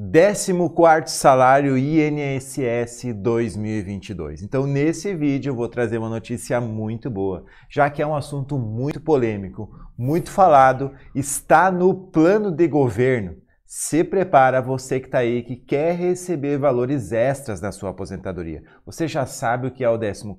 14 salário INSS 2022. Então, nesse vídeo eu vou trazer uma notícia muito boa, já que é um assunto muito polêmico, muito falado, está no plano de governo. Se prepara você que está aí que quer receber valores extras da sua aposentadoria. Você já sabe o que é o 14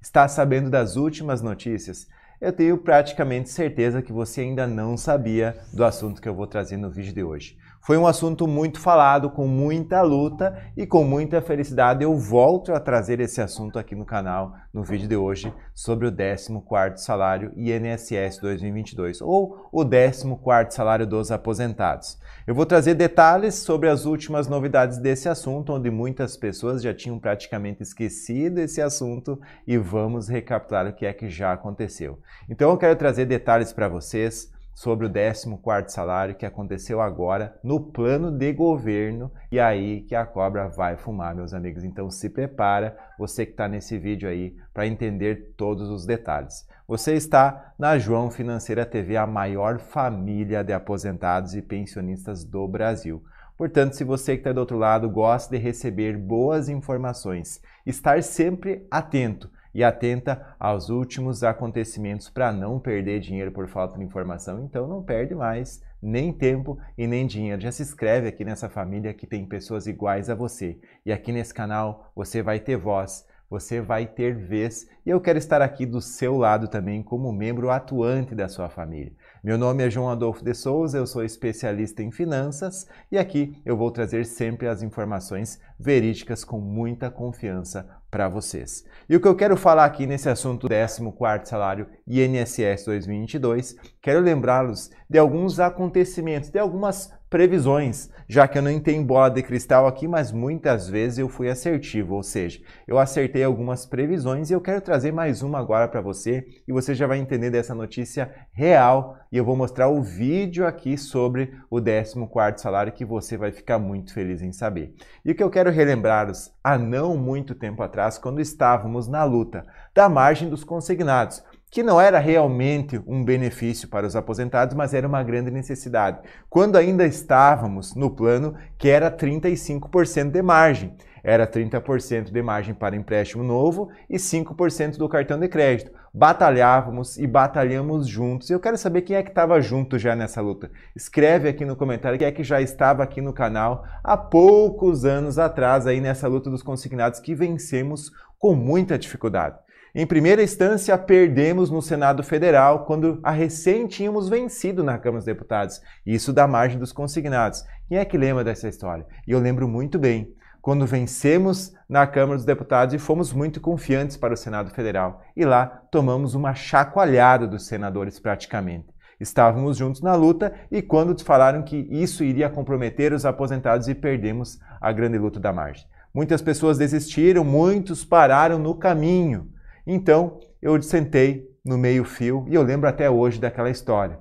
Está sabendo das últimas notícias? eu tenho praticamente certeza que você ainda não sabia do assunto que eu vou trazer no vídeo de hoje. Foi um assunto muito falado, com muita luta e com muita felicidade. Eu volto a trazer esse assunto aqui no canal, no vídeo de hoje, sobre o 14º salário INSS 2022, ou o 14º salário dos aposentados. Eu vou trazer detalhes sobre as últimas novidades desse assunto, onde muitas pessoas já tinham praticamente esquecido esse assunto e vamos recapitular o que é que já aconteceu. Então eu quero trazer detalhes para vocês, sobre o 14 salário que aconteceu agora no plano de governo e aí que a cobra vai fumar, meus amigos. Então se prepara, você que está nesse vídeo aí, para entender todos os detalhes. Você está na João Financeira TV, a maior família de aposentados e pensionistas do Brasil. Portanto, se você que está do outro lado gosta de receber boas informações, estar sempre atento e atenta aos últimos acontecimentos para não perder dinheiro por falta de informação. Então não perde mais nem tempo e nem dinheiro. Já se inscreve aqui nessa família que tem pessoas iguais a você. E aqui nesse canal você vai ter voz você vai ter vez e eu quero estar aqui do seu lado também como membro atuante da sua família. Meu nome é João Adolfo de Souza, eu sou especialista em finanças e aqui eu vou trazer sempre as informações verídicas com muita confiança para vocês. E o que eu quero falar aqui nesse assunto 14 salário INSS 2022, quero lembrá-los de alguns acontecimentos, de algumas previsões, já que eu não tenho bola de cristal aqui, mas muitas vezes eu fui assertivo, ou seja, eu acertei algumas previsões e eu quero trazer mais uma agora para você e você já vai entender dessa notícia real e eu vou mostrar o vídeo aqui sobre o 14º salário que você vai ficar muito feliz em saber. E o que eu quero relembrar-os, há não muito tempo atrás, quando estávamos na luta da margem dos consignados, que não era realmente um benefício para os aposentados, mas era uma grande necessidade. Quando ainda estávamos no plano que era 35% de margem, era 30% de margem para empréstimo novo e 5% do cartão de crédito. Batalhávamos e batalhamos juntos. Eu quero saber quem é que estava junto já nessa luta. Escreve aqui no comentário quem é que já estava aqui no canal há poucos anos atrás aí nessa luta dos consignados que vencemos com muita dificuldade. Em primeira instância, perdemos no Senado Federal quando a recém tínhamos vencido na Câmara dos Deputados, isso da margem dos consignados. Quem é que lembra dessa história? E eu lembro muito bem. Quando vencemos na Câmara dos Deputados e fomos muito confiantes para o Senado Federal. E lá tomamos uma chacoalhada dos senadores praticamente. Estávamos juntos na luta e quando falaram que isso iria comprometer os aposentados e perdemos a grande luta da margem. Muitas pessoas desistiram, muitos pararam no caminho. Então eu sentei no meio-fio e eu lembro até hoje daquela história.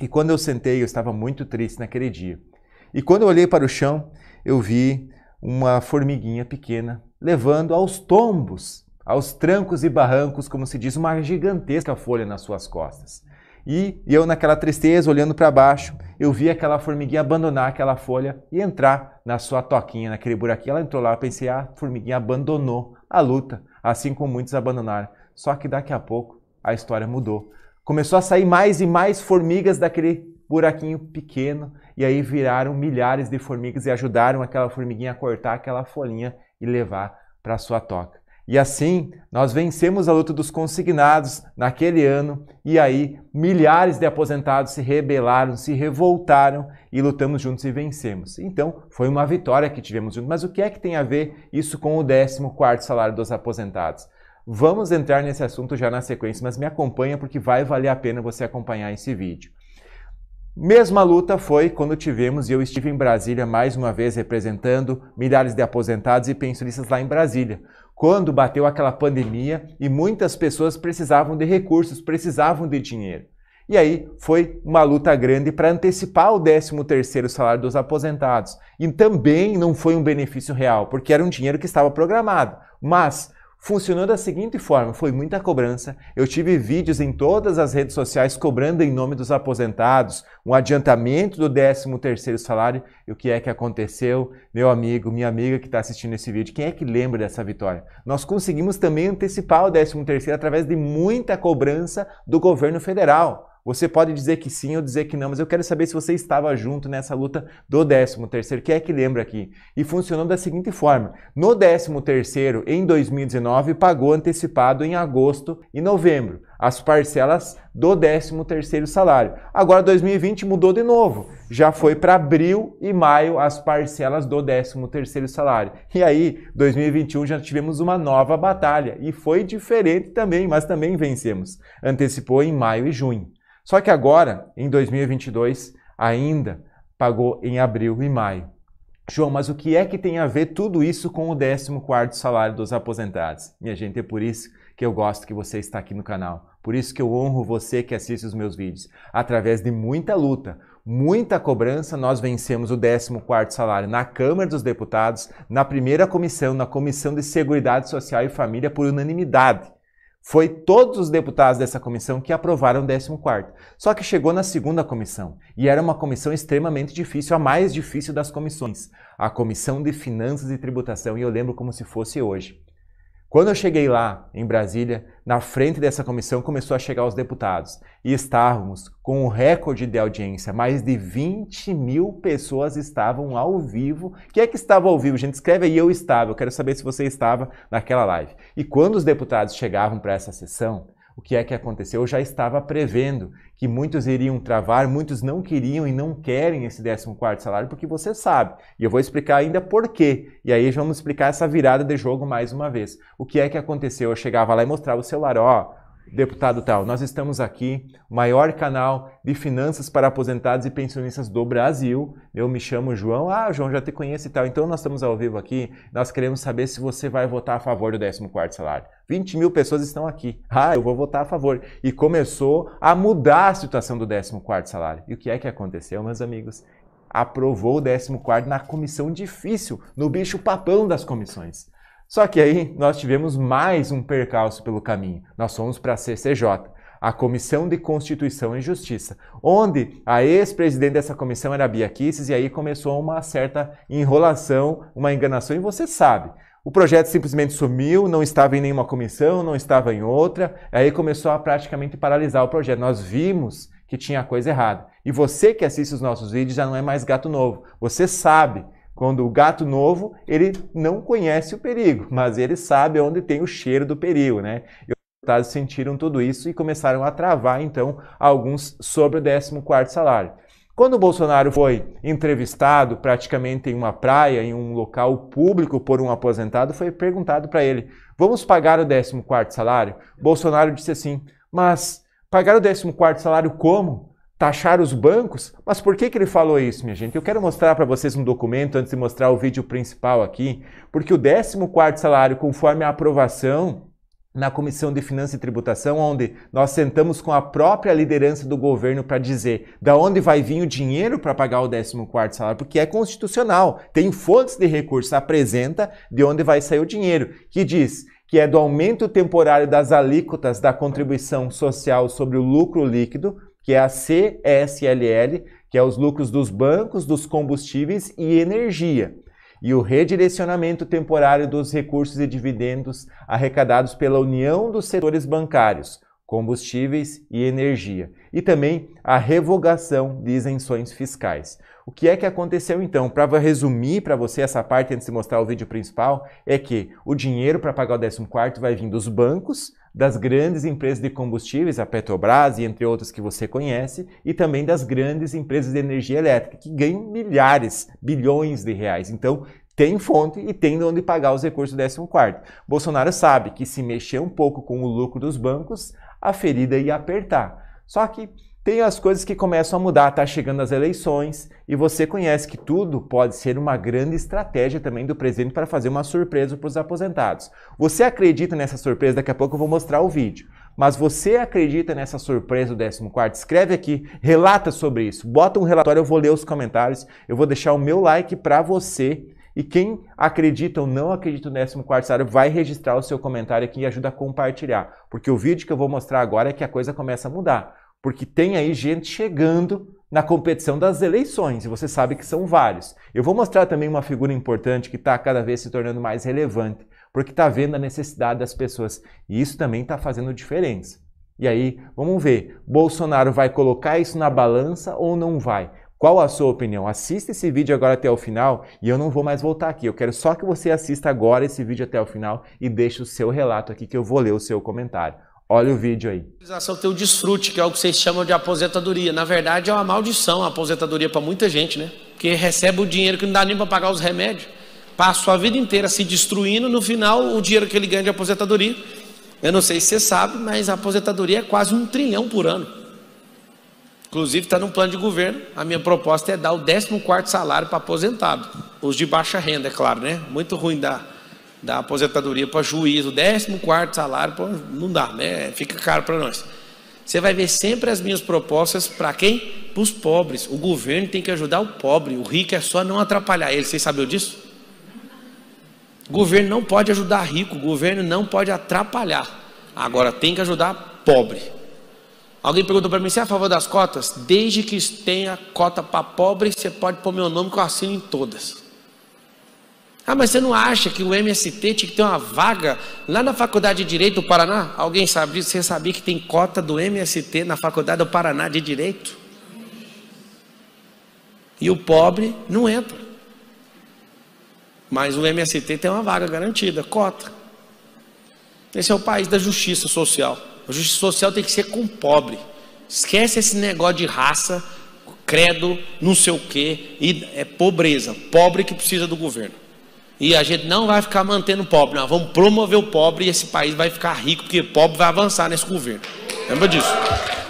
E quando eu sentei, eu estava muito triste naquele dia. E quando eu olhei para o chão, eu vi uma formiguinha pequena levando aos tombos, aos trancos e barrancos, como se diz, uma gigantesca folha nas suas costas. E eu, naquela tristeza, olhando para baixo, eu vi aquela formiguinha abandonar aquela folha e entrar na sua toquinha, naquele buraquinho. Ela entrou lá, eu pensei, ah, a formiguinha abandonou a luta, assim como muitos abandonaram. Só que daqui a pouco a história mudou. Começou a sair mais e mais formigas daquele buraquinho pequeno, e aí viraram milhares de formigas e ajudaram aquela formiguinha a cortar aquela folhinha e levar para sua toca. E assim, nós vencemos a luta dos consignados naquele ano, e aí milhares de aposentados se rebelaram, se revoltaram e lutamos juntos e vencemos. Então, foi uma vitória que tivemos juntos. Mas o que é que tem a ver isso com o 14º salário dos aposentados? Vamos entrar nesse assunto já na sequência, mas me acompanha porque vai valer a pena você acompanhar esse vídeo. Mesma luta foi quando tivemos e eu estive em Brasília mais uma vez representando milhares de aposentados e pensionistas lá em Brasília, quando bateu aquela pandemia e muitas pessoas precisavam de recursos, precisavam de dinheiro. E aí foi uma luta grande para antecipar o 13º salário dos aposentados. E também não foi um benefício real, porque era um dinheiro que estava programado, mas funcionou da seguinte forma: foi muita cobrança. Eu tive vídeos em todas as redes sociais cobrando em nome dos aposentados, um adiantamento do 13 salário. E o que é que aconteceu? Meu amigo, minha amiga que está assistindo esse vídeo, quem é que lembra dessa vitória? Nós conseguimos também antecipar o 13 através de muita cobrança do governo federal. Você pode dizer que sim ou dizer que não, mas eu quero saber se você estava junto nessa luta do 13 terceiro. que é que lembra aqui. E funcionou da seguinte forma: no 13º em 2019 pagou antecipado em agosto e novembro as parcelas do 13º salário. Agora 2020 mudou de novo. Já foi para abril e maio as parcelas do 13º salário. E aí, 2021 já tivemos uma nova batalha e foi diferente também, mas também vencemos. Antecipou em maio e junho. Só que agora, em 2022, ainda pagou em abril e maio. João, mas o que é que tem a ver tudo isso com o 14º salário dos aposentados? Minha gente, é por isso que eu gosto que você está aqui no canal. Por isso que eu honro você que assiste os meus vídeos. Através de muita luta, muita cobrança, nós vencemos o 14º salário na Câmara dos Deputados, na primeira comissão, na Comissão de Seguridade Social e Família por unanimidade. Foi todos os deputados dessa comissão que aprovaram o 14 Só que chegou na segunda comissão, e era uma comissão extremamente difícil, a mais difícil das comissões, a Comissão de Finanças e Tributação, e eu lembro como se fosse hoje. Quando eu cheguei lá, em Brasília, na frente dessa comissão começou a chegar os deputados e estávamos com um recorde de audiência. Mais de 20 mil pessoas estavam ao vivo. Quem é que estava ao vivo? Gente, escreve aí, eu estava. Eu quero saber se você estava naquela live. E quando os deputados chegavam para essa sessão, o que é que aconteceu? Eu já estava prevendo que muitos iriam travar, muitos não queriam e não querem esse 14 salário, porque você sabe. E eu vou explicar ainda por quê. E aí vamos explicar essa virada de jogo mais uma vez. O que é que aconteceu? Eu chegava lá e mostrava o celular, ó, deputado tal, nós estamos aqui, o maior canal de finanças para aposentados e pensionistas do Brasil. Eu me chamo João. Ah, João, já te conheço e tal. Então nós estamos ao vivo aqui, nós queremos saber se você vai votar a favor do 14 salário. 20 mil pessoas estão aqui. Ah, eu vou votar a favor. E começou a mudar a situação do 14 salário. E o que é que aconteceu, meus amigos? Aprovou o 14 na comissão difícil, no bicho papão das comissões. Só que aí nós tivemos mais um percalço pelo caminho. Nós fomos para a CCJ, a Comissão de Constituição e Justiça, onde a ex-presidente dessa comissão era Bia Kicis e aí começou uma certa enrolação, uma enganação, e você sabe. O projeto simplesmente sumiu, não estava em nenhuma comissão, não estava em outra, aí começou a praticamente paralisar o projeto. Nós vimos que tinha coisa errada. E você que assiste os nossos vídeos já não é mais gato novo. Você sabe quando o gato novo, ele não conhece o perigo, mas ele sabe onde tem o cheiro do perigo, né? E os deputados sentiram tudo isso e começaram a travar, então, alguns sobre o 14 salário. Quando o Bolsonaro foi entrevistado praticamente em uma praia, em um local público por um aposentado, foi perguntado para ele: "Vamos pagar o 14 salário?" Bolsonaro disse assim: "Mas pagar o 14 salário como? taxar os bancos. Mas por que, que ele falou isso, minha gente? Eu quero mostrar para vocês um documento antes de mostrar o vídeo principal aqui, porque o 14 salário, conforme a aprovação na Comissão de Finanças e Tributação, onde nós sentamos com a própria liderança do governo para dizer da onde vai vir o dinheiro para pagar o 14 salário, porque é constitucional, tem fontes de recursos, apresenta de onde vai sair o dinheiro, que diz que é do aumento temporário das alíquotas da contribuição social sobre o lucro líquido que é a CSLL, que é os lucros dos bancos, dos combustíveis e energia, e o redirecionamento temporário dos recursos e dividendos arrecadados pela união dos setores bancários, combustíveis e energia, e também a revogação de isenções fiscais. O que é que aconteceu então? Para resumir para você essa parte antes de mostrar o vídeo principal, é que o dinheiro para pagar o 14 vai vir dos bancos, das grandes empresas de combustíveis, a Petrobras e entre outras que você conhece, e também das grandes empresas de energia elétrica, que ganham milhares, bilhões de reais. Então, tem fonte e tem de onde pagar os recursos do 14. Bolsonaro sabe que se mexer um pouco com o lucro dos bancos, a ferida ia apertar. Só que tem as coisas que começam a mudar, tá chegando as eleições e você conhece que tudo pode ser uma grande estratégia também do presidente para fazer uma surpresa para os aposentados. Você acredita nessa surpresa? Daqui a pouco eu vou mostrar o vídeo. Mas você acredita nessa surpresa do 14? Escreve aqui, relata sobre isso. Bota um relatório, eu vou ler os comentários, eu vou deixar o meu like para você. E quem acredita ou não acredita no 14 salário vai registrar o seu comentário aqui e ajuda a compartilhar. Porque o vídeo que eu vou mostrar agora é que a coisa começa a mudar porque tem aí gente chegando na competição das eleições, e você sabe que são vários. Eu vou mostrar também uma figura importante que está cada vez se tornando mais relevante, porque está vendo a necessidade das pessoas, e isso também está fazendo diferença. E aí, vamos ver, Bolsonaro vai colocar isso na balança ou não vai? Qual a sua opinião? Assista esse vídeo agora até o final e eu não vou mais voltar aqui. Eu quero só que você assista agora esse vídeo até o final e deixe o seu relato aqui que eu vou ler o seu comentário. Olha o vídeo aí. Ter o desfrute, que é o que vocês chamam de aposentadoria. Na verdade, é uma maldição a aposentadoria para muita gente, né? Porque recebe o dinheiro que não dá nem para pagar os remédios. Passa a vida inteira se destruindo, no final, o dinheiro que ele ganha de aposentadoria. Eu não sei se você sabe, mas a aposentadoria é quase um trilhão por ano. Inclusive, está num plano de governo. A minha proposta é dar o 14 salário para aposentado. Os de baixa renda, é claro, né? Muito ruim dar da aposentadoria para juiz, o 14 salário, não dá, né? Fica caro para nós. Você vai ver sempre as minhas propostas para quem? Para os pobres. O governo tem que ajudar o pobre, o rico é só não atrapalhar ele. Vocês sabiam disso? O governo não pode ajudar rico, o governo não pode atrapalhar. Agora tem que ajudar pobre. Alguém perguntou para mim, você é a favor das cotas? Desde que tenha cota para pobre, você pode pôr meu nome que eu assino em todas. Ah, mas você não acha que o MST tinha que ter uma vaga lá na Faculdade de Direito do Paraná? Alguém sabe disso? Você sabia que tem cota do MST na Faculdade do Paraná de Direito? E o pobre não entra. Mas o MST tem uma vaga garantida, cota. Esse é o país da justiça social. A justiça social tem que ser com o pobre. Esquece esse negócio de raça, credo, não sei o quê, e é pobreza. Pobre que precisa do governo. E a gente não vai ficar mantendo o pobre, nós vamos promover o pobre e esse país vai ficar rico, porque o pobre vai avançar nesse governo. Lembra disso?